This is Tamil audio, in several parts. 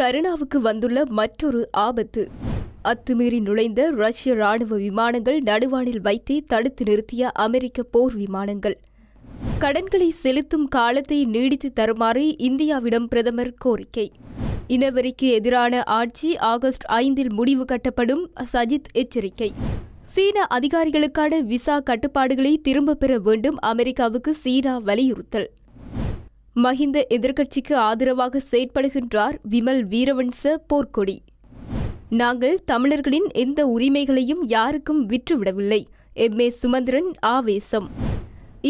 கருணாவுக்கு வந்துள்ள மற்றொரு ஆபத்து அத்துமீறி நுழைந்த ரஷ்ய ராணுவ விமானங்கள் நடுவானில் வைத்தே தடுத்து நிறுத்திய அமெரிக்க போர் விமானங்கள் கடன்களை செலுத்தும் காலத்தை நீடித்து தருமாறு இந்தியாவிடம் பிரதமர் கோரிக்கை இனவெறிக்கு எதிரான ஆட்சி ஆகஸ்ட் ஐந்தில் முடிவு கட்டப்படும் சஜித் எச்சரிக்கை சீன அதிகாரிகளுக்கான விசா கட்டுப்பாடுகளை திரும்பப் பெற வேண்டும் அமெரிக்காவுக்கு சீனா வலியுறுத்தல் மஹிந்த எதிர்க்கட்சிக்கு ஆதரவாக செயற்படுகின்றார் விமல் வீரவன்ச போர்க்கொடி நாங்கள் தமிழர்களின் எந்த உரிமைகளையும் யாருக்கும் விற்றுவிடவில்லை எம் ஏ சுமந்திரன் ஆவேசம்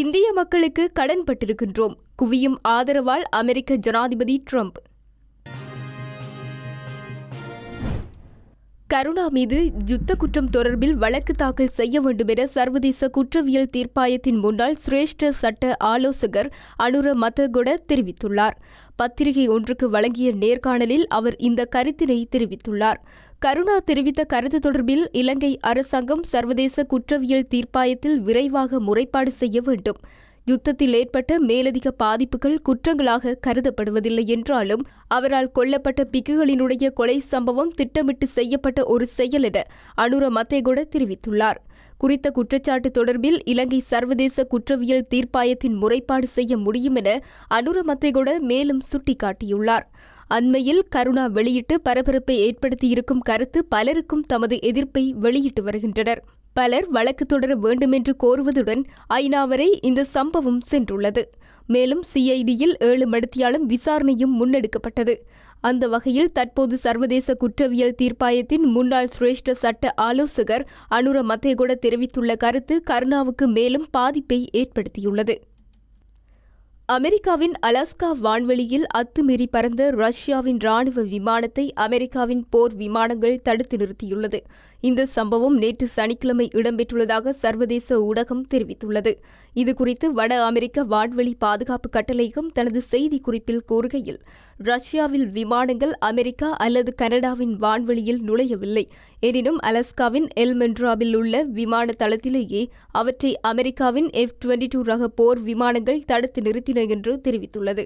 இந்திய மக்களுக்கு கடன்பட்டிருக்கின்றோம் குவியும் ஆதரவால் அமெரிக்க ஜனாதிபதி ட்ரம்ப் கருணா மீது யுத்த குற்றம் தொடர்பில் வழக்கு தாக்கல் செய்ய வேண்டும் என சர்வதேச குற்றவியல் தீர்ப்பாயத்தின் முன்னாள் சிரேஷ்ட சட்ட ஆலோசகர் அனுர மதகுட தெரிவித்துள்ளார் பத்திரிகை ஒன்றுக்கு வழங்கிய நேர்காணலில் அவர் இந்த கருத்தினை தெரிவித்துள்ளார் கருணா தெரிவித்த கருத்து தொடர்பில் இலங்கை அரசாங்கம் சர்வதேச குற்றவியல் தீர்ப்பாயத்தில் விரைவாக முறைப்பாடு செய்ய வேண்டும் யுத்தத்தில் ஏற்பட்ட மேலதிக பாதிப்புகள் குற்றங்களாக கருதப்படுவதில்லை என்றாலும் அவரால் கொல்லப்பட்ட பிக்குகளினுடைய கொலை சம்பவம் திட்டமிட்டு செய்யப்பட்ட ஒரு செயல் என அனுர மத்தேகுட தெரிவித்துள்ளார் குறித்த குற்றச்சாட்டு தொடர்பில் இலங்கை சர்வதேச குற்றவியல் தீர்ப்பாயத்தின் முறைப்பாடு செய்ய முடியும் என அனுர மத்தேகுட மேலும் சுட்டிக்காட்டியுள்ளார் அண்மையில் கருணா வெளியிட்டு பரபரப்பை ஏற்படுத்தியிருக்கும் கருத்து பலருக்கும் தமது எதிர்ப்பை வெளியிட்டு வருகின்றனர் பலர் வழக்கு தொடர வேண்டுமென்று கோருவதுடன் ஐநா வரை இந்த சம்பவம் சென்றுள்ளது மேலும் சிஐடியில் ஏழு மடத்தியாலும் விசாரணையும் முன்னெடுக்கப்பட்டது அந்த வகையில் தற்போது சர்வதேச குற்றவியல் தீர்ப்பாயத்தின் முன்னாள் சிரேஷ்ட சட்ட ஆலோசகர் அனுர மத்தேகொட தெரிவித்துள்ள கருத்து கருணாவுக்கு மேலும் பாதிப்பை ஏற்படுத்தியுள்ளது அமெரிக்காவின் அலாஸ்கா வான்வெளியில் அத்துமீறி பறந்த ரஷ்யாவின் ராணுவ விமானத்தை அமெரிக்காவின் போர் விமானங்கள் தடுத்து நிறுத்தியுள்ளது இந்த சம்பவம் நேற்று சனிக்கிழமை இடம்பெற்றுள்ளதாக சர்வதேச ஊடகம் தெரிவித்துள்ளது இதுகுறித்து வட அமெரிக்க வான்வெளி பாதுகாப்பு கட்டளையகம் தனது செய்திக்குறிப்பில் கூறுகையில் ரஷ்யாவில் விமானங்கள் அமெரிக்கா அல்லது கனடாவின் வான்வெளியில் நுழையவில்லை எனினும் அலாஸ்காவின் எல்மென்ட்ராவில் உள்ள விமான தளத்திலேயே அவற்றை அமெரிக்காவின் எஃப் டுவெண்டி டூ ரக போர் விமானங்கள் தடுத்து நிறுத்தி சீனா என்று தெரிவித்துள்ளது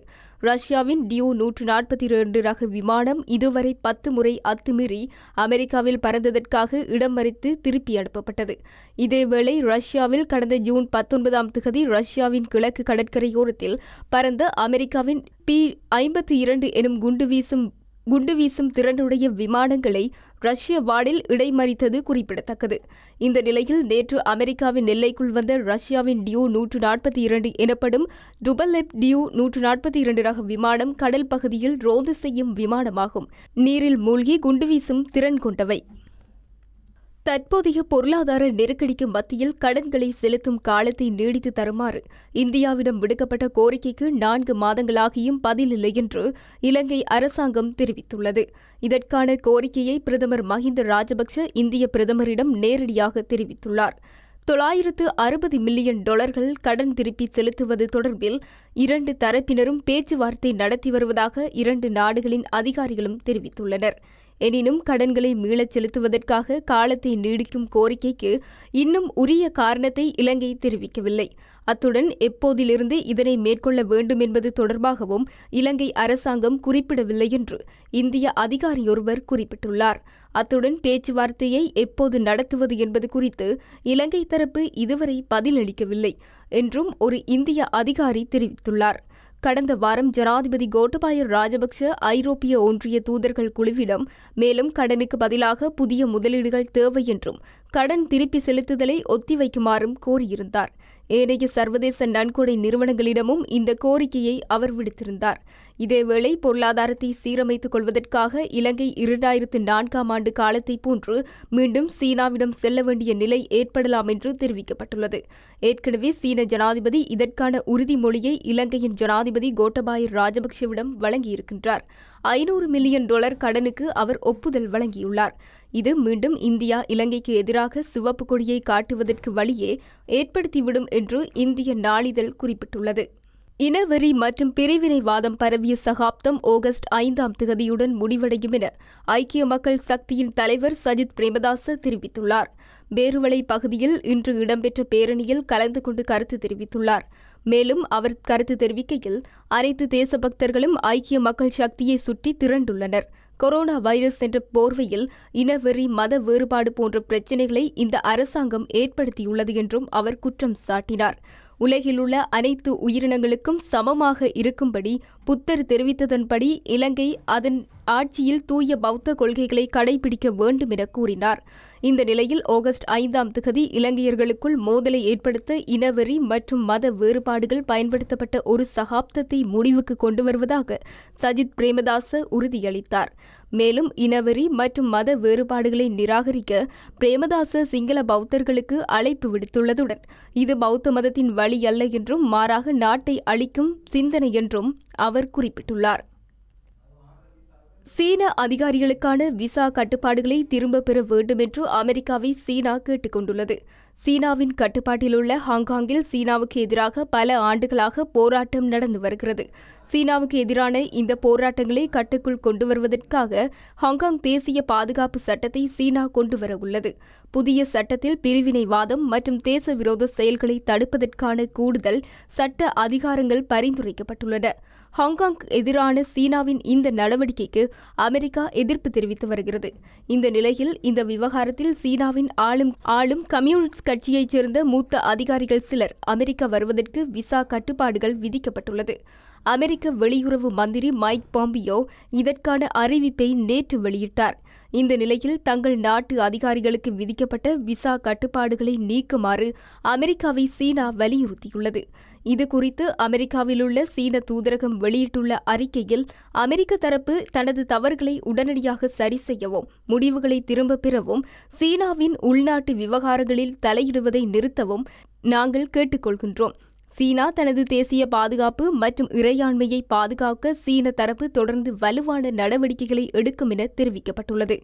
ரஷ்யாவின் டியூ நூற்று நாற்பத்தி இரண்டு ரக விமானம் இதுவரை பத்து முறை அத்துமீறி அமெரிக்காவில் பறந்ததற்காக இடம் மறித்து திருப்பி அனுப்பப்பட்டது இதேவேளை ரஷ்யாவில் கடந்த ஜூன் பத்தொன்பதாம் தேதி ரஷ்யாவின் கிழக்கு கடற்கரையோரத்தில் பறந்த அமெரிக்காவின் பி ஐம்பத்தி இரண்டு எனும் குண்டு வீசும் குண்டு வீசும் திறனுடைய விமானங்களை ரஷ்ய வாடில் இடைமறித்தது குறிப்பிடத்தக்கது இந்த நிலையில் நேற்று அமெரிக்காவின் எல்லைக்குள் வந்த ரஷ்யாவின் டியூ நூற்று நாற்பத்தி இரண்டு எனப்படும் எப் டியூ நூற்று நாற்பத்தி இரண்டு ரக விமானம் கடல் பகுதியில் ரோந்து செய்யும் விமானமாகும் நீரில் மூழ்கி குண்டுவீசும் திறன் கொண்டவை தற்போதைய பொருளாதார நெருக்கடிக்கு மத்தியில் கடன்களை செலுத்தும் காலத்தை நீடித்து தருமாறு இந்தியாவிடம் விடுக்கப்பட்ட கோரிக்கைக்கு நான்கு மாதங்களாகியும் பதிலில்லை என்று இலங்கை அரசாங்கம் தெரிவித்துள்ளது இதற்கான கோரிக்கையை பிரதமர் மஹிந்த ராஜபக்ச இந்திய பிரதமரிடம் நேரடியாக தெரிவித்துள்ளார் தொள்ளாயிரத்து அறுபது மில்லியன் டாலர்கள் கடன் திருப்பி செலுத்துவது தொடர்பில் இரண்டு தரப்பினரும் பேச்சுவார்த்தை நடத்தி வருவதாக இரண்டு நாடுகளின் அதிகாரிகளும் தெரிவித்துள்ளனர் எனினும் கடன்களை மீளச் செலுத்துவதற்காக காலத்தை நீடிக்கும் கோரிக்கைக்கு இன்னும் உரிய காரணத்தை இலங்கை தெரிவிக்கவில்லை அத்துடன் எப்போதிலிருந்து இதனை மேற்கொள்ள வேண்டும் என்பது தொடர்பாகவும் இலங்கை அரசாங்கம் குறிப்பிடவில்லை என்று இந்திய அதிகாரியொருவர் குறிப்பிட்டுள்ளார் அத்துடன் பேச்சுவார்த்தையை எப்போது நடத்துவது என்பது குறித்து இலங்கை தரப்பு இதுவரை பதிலளிக்கவில்லை என்றும் ஒரு இந்திய அதிகாரி தெரிவித்துள்ளார் கடந்த வாரம் ஜனாதிபதி கோட்டபாய ராஜபக்ஷ ஐரோப்பிய ஒன்றிய தூதர்கள் குழுவிடம் மேலும் கடனுக்கு பதிலாக புதிய முதலீடுகள் தேவை என்றும் கடன் திருப்பி செலுத்துதலை ஒத்திவைக்குமாறும் கோரியிருந்தார் ஏனைய சர்வதேச நன்கொடை நிறுவனங்களிடமும் இந்த கோரிக்கையை அவர் விடுத்திருந்தார் இதேவேளை பொருளாதாரத்தை சீரமைத்துக் கொள்வதற்காக இலங்கை இரண்டாயிரத்து நான்காம் ஆண்டு காலத்தை போன்று மீண்டும் சீனாவிடம் செல்ல வேண்டிய நிலை ஏற்படலாம் என்று தெரிவிக்கப்பட்டுள்ளது ஏற்கனவே சீன ஜனாதிபதி இதற்கான உறுதிமொழியை இலங்கையின் ஜனாதிபதி கோட்டபாய ராஜபக்சேவிடம் வழங்கியிருக்கின்றார் ஐநூறு மில்லியன் டாலர் கடனுக்கு அவர் ஒப்புதல் வழங்கியுள்ளார் இது மீண்டும் இந்தியா இலங்கைக்கு எதிராக சிவப்பு கொடியை காட்டுவதற்கு வழியே ஏற்படுத்திவிடும் என்று இந்திய நாளிதழ் குறிப்பிட்டுள்ளது இனவெறி மற்றும் பிரிவினைவாதம் பரவிய சகாப்தம் ஆகஸ்ட் ஐந்தாம் திகதியுடன் முடிவடையும் என ஐக்கிய மக்கள் சக்தியின் தலைவர் சஜித் பிரேமதாச தெரிவித்துள்ளார் பேருவளை பகுதியில் இன்று இடம்பெற்ற பேரணியில் கலந்து கொண்டு கருத்து தெரிவித்துள்ளார் மேலும் அவர் கருத்து தெரிவிக்கையில் அனைத்து தேசபக்தர்களும் ஐக்கிய மக்கள் சக்தியை சுற்றி திரண்டுள்ளனர் கொரோனா வைரஸ் என்ற போர்வையில் இனவெறி மத வேறுபாடு போன்ற பிரச்சினைகளை இந்த அரசாங்கம் ஏற்படுத்தியுள்ளது என்றும் அவர் குற்றம் சாட்டினார் உலகிலுள்ள அனைத்து உயிரினங்களுக்கும் சமமாக இருக்கும்படி புத்தர் தெரிவித்ததன்படி இலங்கை அதன் ஆட்சியில் தூய பௌத்த கொள்கைகளை கடைபிடிக்க வேண்டும் என கூறினார் இந்த நிலையில் ஆகஸ்ட் ஐந்தாம் திகதி இலங்கையர்களுக்குள் மோதலை ஏற்படுத்த இனவெறி மற்றும் மத வேறுபாடுகள் பயன்படுத்தப்பட்ட ஒரு சகாப்தத்தை முடிவுக்கு கொண்டு வருவதாக சஜித் பிரேமதாச உறுதியளித்தார் மேலும் இனவெறி மற்றும் மத வேறுபாடுகளை நிராகரிக்க பிரேமதாச சிங்கள பௌத்தர்களுக்கு அழைப்பு விடுத்துள்ளதுடன் இது பௌத்த மதத்தின் வழி அல்ல என்றும் மாறாக நாட்டை அளிக்கும் சிந்தனை என்றும் அவர் குறிப்பிட்டுள்ளார் சீன அதிகாரிகளுக்கான விசா கட்டுப்பாடுகளை திரும்பப் பெற வேண்டும் என்று அமெரிக்காவை சீனா கேட்டுக் கொண்டுள்ளது சீனாவின் கட்டுப்பாட்டில் உள்ள ஹாங்காங்கில் சீனாவுக்கு எதிராக பல ஆண்டுகளாக போராட்டம் நடந்து வருகிறது சீனாவுக்கு எதிரான இந்த போராட்டங்களை கட்டுக்குள் கொண்டு வருவதற்காக ஹாங்காங் தேசிய பாதுகாப்பு சட்டத்தை சீனா கொண்டு வரவுள்ளது புதிய சட்டத்தில் பிரிவினைவாதம் மற்றும் தேச விரோத செயல்களை தடுப்பதற்கான கூடுதல் சட்ட அதிகாரங்கள் பரிந்துரைக்கப்பட்டுள்ளன ஹாங்காங் எதிரான சீனாவின் இந்த நடவடிக்கைக்கு அமெரிக்கா எதிர்ப்பு தெரிவித்து வருகிறது இந்த நிலையில் இந்த விவகாரத்தில் சீனாவின் ஆளும் ஆளும் கம்யூனிஸ்ட் கட்சியைச் சேர்ந்த மூத்த அதிகாரிகள் சிலர் அமெரிக்கா வருவதற்கு விசா கட்டுப்பாடுகள் விதிக்கப்பட்டுள்ளது அமெரிக்க வெளியுறவு மந்திரி மைக் பாம்பியோ இதற்கான அறிவிப்பை நேற்று வெளியிட்டார் இந்த நிலையில் தங்கள் நாட்டு அதிகாரிகளுக்கு விதிக்கப்பட்ட விசா கட்டுப்பாடுகளை நீக்குமாறு அமெரிக்காவை சீனா வலியுறுத்தியுள்ளது இது குறித்து அமெரிக்காவில் உள்ள சீன தூதரகம் வெளியிட்டுள்ள அறிக்கையில் அமெரிக்க தரப்பு தனது தவறுகளை உடனடியாக சரி செய்யவும் முடிவுகளை திரும்பப் பெறவும் சீனாவின் உள்நாட்டு விவகாரங்களில் தலையிடுவதை நிறுத்தவும் நாங்கள் கேட்டுக்கொள்கின்றோம் சீனா தனது தேசிய பாதுகாப்பு மற்றும் இறையாண்மையை பாதுகாக்க சீன தரப்பு தொடர்ந்து வலுவான நடவடிக்கைகளை எடுக்கும் என தெரிவிக்கப்பட்டுள்ளது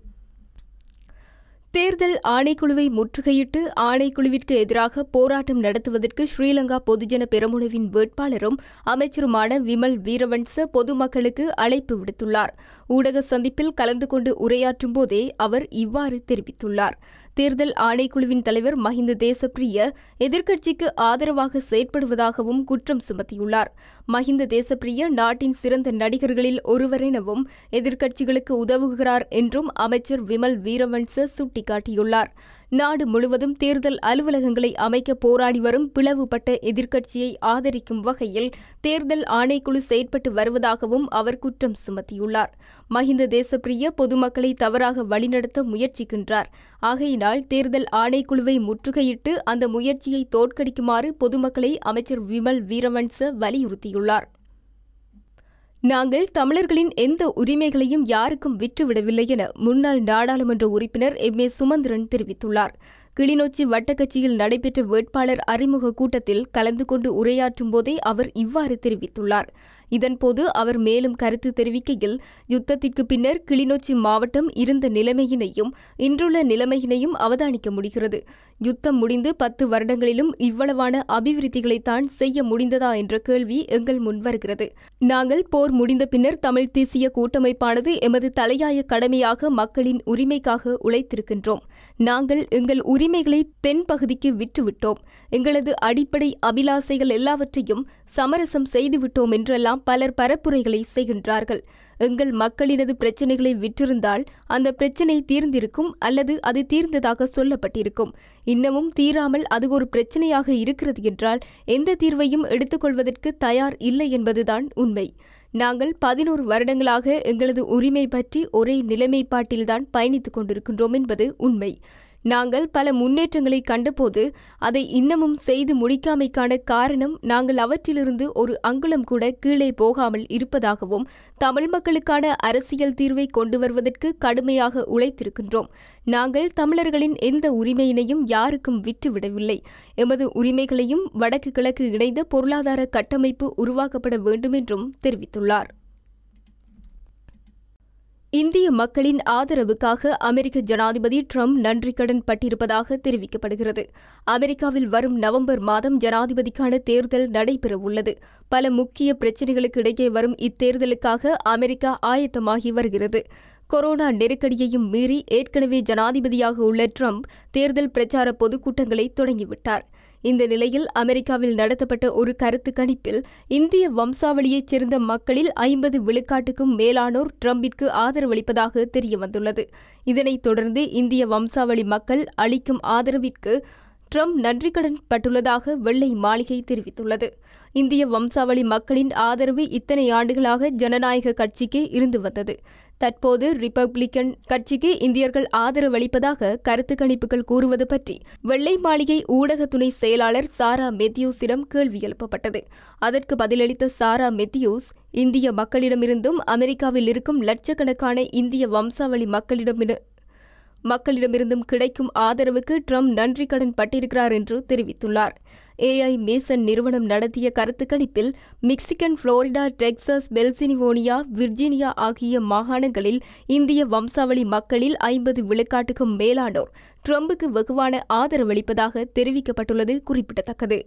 தேர்தல் ஆணைக்குழுவை முற்றுகையிட்டு ஆணைக்குழுவிற்கு எதிராக போராட்டம் நடத்துவதற்கு ஸ்ரீலங்கா பொதுஜன பெருமுனவின் வேட்பாளரும் அமைச்சருமான விமல் வீரவன்ச பொதுமக்களுக்கு அழைப்பு விடுத்துள்ளார் ஊடக சந்திப்பில் கலந்து கொண்டு உரையாற்றும் போதே அவர் இவ்வாறு தெரிவித்துள்ளார் தேர்தல் ஆணைக்குழுவின் தலைவர் மஹிந்த தேசப்பிரிய எதிர்க்கட்சிக்கு ஆதரவாக செயற்படுவதாகவும் குற்றம் சுமத்தியுள்ளார் மஹிந்த தேசப்பிரிய நாட்டின் சிறந்த நடிகர்களில் ஒருவரெனவும் எதிர்க்கட்சிகளுக்கு உதவுகிறார் என்றும் அமைச்சர் விமல் வீரவன்ச சுட்டிக்காட்டியுள்ளார் நாடு முழுவதும் தேர்தல் அலுவலகங்களை அமைக்க போராடி வரும் பிளவுபட்ட எதிர்க்கட்சியை ஆதரிக்கும் வகையில் தேர்தல் ஆணைக்குழு செயற்பட்டு வருவதாகவும் அவர் குற்றம் சுமத்தியுள்ளார் மஹிந்த தேசப்பிரிய பொதுமக்களை தவறாக வழிநடத்த முயற்சிக்கின்றார் ஆகையினால் தேர்தல் ஆணைக்குழுவை முற்றுகையிட்டு அந்த முயற்சியை தோற்கடிக்குமாறு பொதுமக்களை அமைச்சர் விமல் வீரவன்ச வலியுறுத்தியுள்ளார் நாங்கள் தமிழர்களின் எந்த உரிமைகளையும் யாருக்கும் விற்றுவிடவில்லை என முன்னாள் நாடாளுமன்ற உறுப்பினர் எம் ஏ சுமந்திரன் தெரிவித்துள்ளார் கிளிநொச்சி வட்டக்கட்சியில் நடைபெற்ற வேட்பாளர் அறிமுக கூட்டத்தில் கலந்து கொண்டு உரையாற்றும் போதே அவர் இவ்வாறு தெரிவித்துள்ளார் இதன்போது அவர் மேலும் கருத்து தெரிவிக்கையில் யுத்தத்திற்கு பின்னர் கிளிநொச்சி மாவட்டம் இருந்த நிலைமையினையும் இன்றுள்ள நிலைமையினையும் அவதானிக்க முடிகிறது யுத்தம் முடிந்து பத்து வருடங்களிலும் இவ்வளவான அபிவிருத்திகளைத்தான் செய்ய முடிந்ததா என்ற கேள்வி எங்கள் முன்வருகிறது நாங்கள் போர் முடிந்த பின்னர் தமிழ் தேசிய கூட்டமைப்பானது எமது தலையாய கடமையாக மக்களின் உரிமைக்காக உழைத்திருக்கின்றோம் நாங்கள் எங்கள் உரிமை உரிமைகளை தென்பகுதிக்கு விட்டுவிட்டோம் எங்களது அடிப்படை அபிலாசைகள் எல்லாவற்றையும் சமரசம் செய்துவிட்டோம் என்றெல்லாம் பலர் பரப்புரைகளை செய்கின்றார்கள் எங்கள் மக்களினது பிரச்சனைகளை விற்றிருந்தால் அந்த பிரச்சனை தீர்ந்திருக்கும் அல்லது அது தீர்ந்ததாக சொல்லப்பட்டிருக்கும் இன்னமும் தீராமல் அது ஒரு பிரச்சனையாக இருக்கிறது என்றால் எந்த தீர்வையும் எடுத்துக்கொள்வதற்கு தயார் இல்லை என்பதுதான் உண்மை நாங்கள் பதினோரு வருடங்களாக எங்களது உரிமை பற்றி ஒரே நிலைமைப்பாட்டில்தான் பயணித்துக் கொண்டிருக்கின்றோம் என்பது உண்மை நாங்கள் பல முன்னேற்றங்களை கண்டபோது அதை இன்னமும் செய்து முடிக்காமைக்கான காரணம் நாங்கள் அவற்றிலிருந்து ஒரு அங்குலம் கூட கீழே போகாமல் இருப்பதாகவும் தமிழ் மக்களுக்கான அரசியல் தீர்வை கொண்டு வருவதற்கு கடுமையாக உழைத்திருக்கின்றோம் நாங்கள் தமிழர்களின் எந்த உரிமையினையும் யாருக்கும் விட்டுவிடவில்லை எமது உரிமைகளையும் வடக்கு கிழக்கு இணைந்த பொருளாதார கட்டமைப்பு உருவாக்கப்பட வேண்டும் என்றும் தெரிவித்துள்ளார் இந்திய மக்களின் ஆதரவுக்காக அமெரிக்க ஜனாதிபதி ட்ரம்ப் நன்றி கடன் பட்டிருப்பதாக தெரிவிக்கப்படுகிறது அமெரிக்காவில் வரும் நவம்பர் மாதம் ஜனாதிபதிக்கான தேர்தல் நடைபெறவுள்ளது பல முக்கிய பிரச்சினைகளுக்கு இடையே வரும் இத்தேர்தலுக்காக அமெரிக்கா ஆயத்தமாகி வருகிறது கொரோனா நெருக்கடியையும் மீறி ஏற்கனவே ஜனாதிபதியாக உள்ள ட்ரம்ப் தேர்தல் பிரச்சார பொதுக்கூட்டங்களை தொடங்கிவிட்டார் இந்த நிலையில் அமெரிக்காவில் நடத்தப்பட்ட ஒரு கருத்து கணிப்பில் இந்திய வம்சாவளியைச் சேர்ந்த மக்களில் ஐம்பது விழுக்காட்டுக்கும் மேலானோர் ட்ரம்பிற்கு ஆதரவளிப்பதாக தெரியவந்துள்ளது இதனைத் தொடர்ந்து இந்திய வம்சாவளி மக்கள் அளிக்கும் ஆதரவிற்கு ட்ரம்ப் நன்றிக்கடன் பட்டுள்ளதாக வெள்ளை மாளிகை தெரிவித்துள்ளது இந்திய வம்சாவளி மக்களின் ஆதரவு இத்தனை ஆண்டுகளாக ஜனநாயக கட்சிக்கு இருந்து வந்தது தற்போது ரிப்பப்ளிக்கன் கட்சிக்கு இந்தியர்கள் ஆதரவளிப்பதாக கருத்து கணிப்புகள் கூறுவது பற்றி வெள்ளை மாளிகை ஊடக துணை செயலாளர் சாரா மெத்யூஸிடம் கேள்வி எழுப்பப்பட்டது அதற்கு பதிலளித்த சாரா மெத்யூஸ் இந்திய மக்களிடமிருந்தும் அமெரிக்காவில் இருக்கும் லட்சக்கணக்கான இந்திய வம்சாவளி மக்களிடமிருந்து மக்களிடமிருந்தும் கிடைக்கும் ஆதரவுக்கு ட்ரம்ப் நன்றி கடன் பட்டிருக்கிறார் என்று தெரிவித்துள்ளார் ஏஐ மேசன் நிறுவனம் நடத்திய கருத்துக்கணிப்பில் Michigan Florida Texas Pennsylvania Virginia ஆகிய மாகாணங்களில் இந்திய வம்சாவளி மக்களில் ஐம்பது விழுக்காட்டுக்கும் மேலானோர் ட்ரம்புக்கு வெகுவான ஆதரவளிப்பதாக தெரிவிக்கப்பட்டுள்ளது குறிப்பிடத்தக்கது